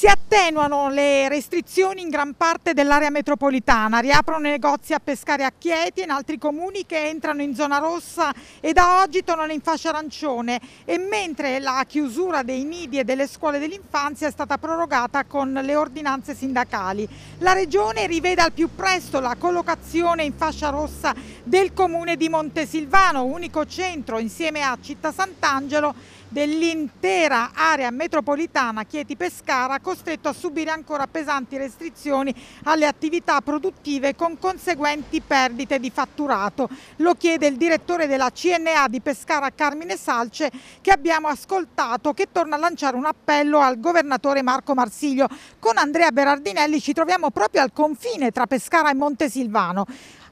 Si attenuano le restrizioni in gran parte dell'area metropolitana, riaprono i negozi a pescare a Chieti e in altri comuni che entrano in zona rossa e da oggi tornano in fascia arancione e mentre la chiusura dei nidi e delle scuole dell'infanzia è stata prorogata con le ordinanze sindacali. La Regione rivede al più presto la collocazione in fascia rossa del comune di Montesilvano, unico centro insieme a Città Sant'Angelo dell'intera area metropolitana Chieti-Pescara costretto a subire ancora pesanti restrizioni alle attività produttive con conseguenti perdite di fatturato. Lo chiede il direttore della CNA di Pescara Carmine Salce che abbiamo ascoltato che torna a lanciare un appello al governatore Marco Marsiglio. Con Andrea Berardinelli ci troviamo proprio al confine tra Pescara e Montesilvano.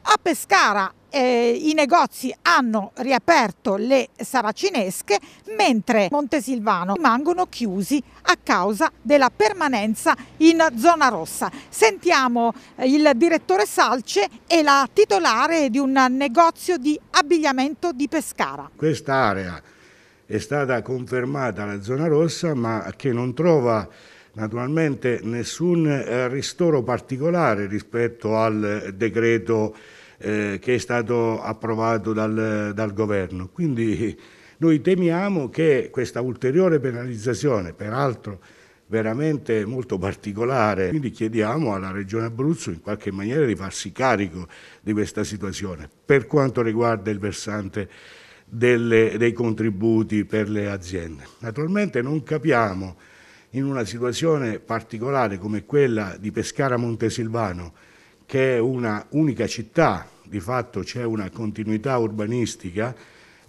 A Pescara eh, i negozi hanno riaperto le saracinesche mentre Montesilvano rimangono chiusi a causa della permanenza in zona rossa. Sentiamo eh, il direttore Salce e la titolare di un negozio di abbigliamento di Pescara. Quest'area è stata confermata la zona rossa ma che non trova naturalmente nessun eh, ristoro particolare rispetto al decreto eh, che è stato approvato dal, dal governo. Quindi noi temiamo che questa ulteriore penalizzazione, peraltro veramente molto particolare. Quindi chiediamo alla Regione Abruzzo in qualche maniera di farsi carico di questa situazione. Per quanto riguarda il versante delle, dei contributi per le aziende. Naturalmente non capiamo in una situazione particolare come quella di Pescara Montesilvano che è una unica città, di fatto c'è una continuità urbanistica,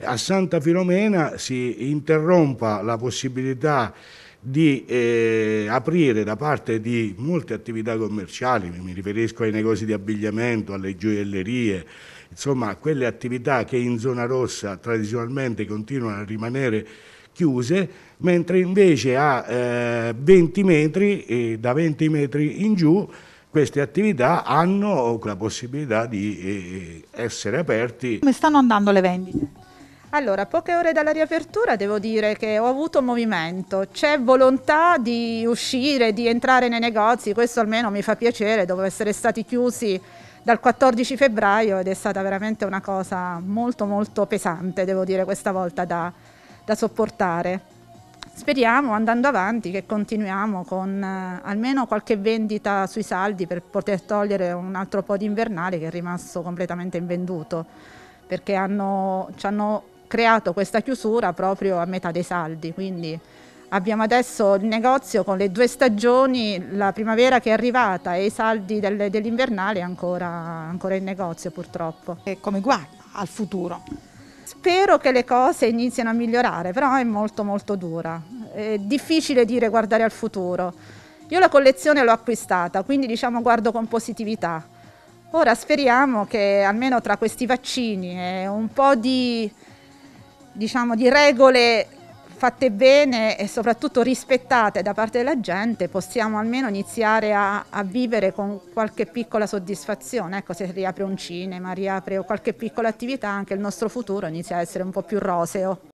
a Santa Filomena si interrompa la possibilità di eh, aprire da parte di molte attività commerciali, mi riferisco ai negozi di abbigliamento, alle gioiellerie, insomma quelle attività che in zona rossa tradizionalmente continuano a rimanere chiuse, mentre invece a eh, 20 metri, eh, da 20 metri in giù, queste attività hanno la possibilità di eh, essere aperti. Come stanno andando le vendite? Allora, poche ore dalla riapertura devo dire che ho avuto movimento, c'è volontà di uscire, di entrare nei negozi, questo almeno mi fa piacere, dopo essere stati chiusi dal 14 febbraio ed è stata veramente una cosa molto molto pesante, devo dire, questa volta da, da sopportare. Speriamo andando avanti che continuiamo con eh, almeno qualche vendita sui saldi per poter togliere un altro po' di invernale che è rimasto completamente invenduto perché hanno, ci hanno creato questa chiusura proprio a metà dei saldi. Quindi abbiamo adesso il negozio con le due stagioni, la primavera che è arrivata e i saldi del, dell'invernale ancora, ancora in negozio purtroppo. E come guarda al futuro? Spero che le cose inizino a migliorare, però è molto molto dura. È difficile dire guardare al futuro. Io la collezione l'ho acquistata, quindi diciamo guardo con positività. Ora speriamo che almeno tra questi vaccini e un po' di, diciamo, di regole fatte bene e soprattutto rispettate da parte della gente possiamo almeno iniziare a, a vivere con qualche piccola soddisfazione, ecco se riapre un cinema, riapre qualche piccola attività anche il nostro futuro inizia a essere un po' più roseo.